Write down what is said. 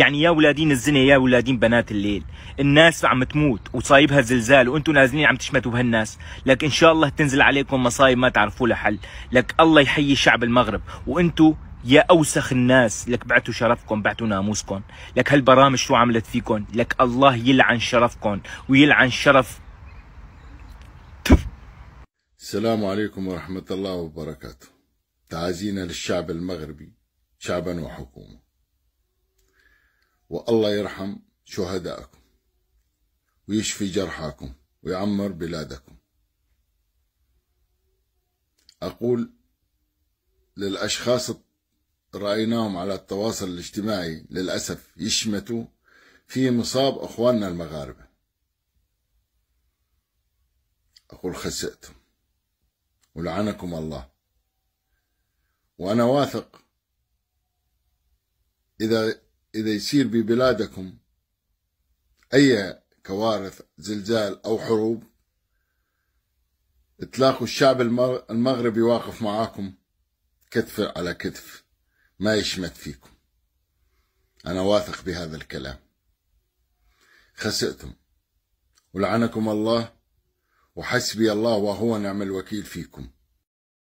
يعني يا ولادين الزنا يا ولادين بنات الليل الناس عم تموت وصايبها زلزال وانتم نازلين عم تشمتوا بهالناس لك ان شاء الله تنزل عليكم مصايب ما تعرفوا لها حل لك الله يحيي شعب المغرب وانتم يا اوسخ الناس لك بعتوا شرفكم بعتوا ناموسكم لك هالبرامج شو عملت فيكم لك الله يلعن شرفكم ويلعن شرف السلام عليكم ورحمة الله وبركاته تعازينا للشعب المغربي شعبا وحكومة والله يرحم شهداءكم ويشفي جرحاكم ويعمر بلادكم أقول للأشخاص رأيناهم على التواصل الاجتماعي للأسف يشمتوا في مصاب أخواننا المغاربة أقول خسأتم ولعنكم الله وأنا واثق إذا إذا يصير ببلادكم أي كوارث زلزال أو حروب تلاقوا الشعب المغربي واقف معاكم كتف على كتف ما يشمت فيكم أنا واثق بهذا الكلام خسئتم ولعنكم الله وحسبي الله وهو نعم الوكيل فيكم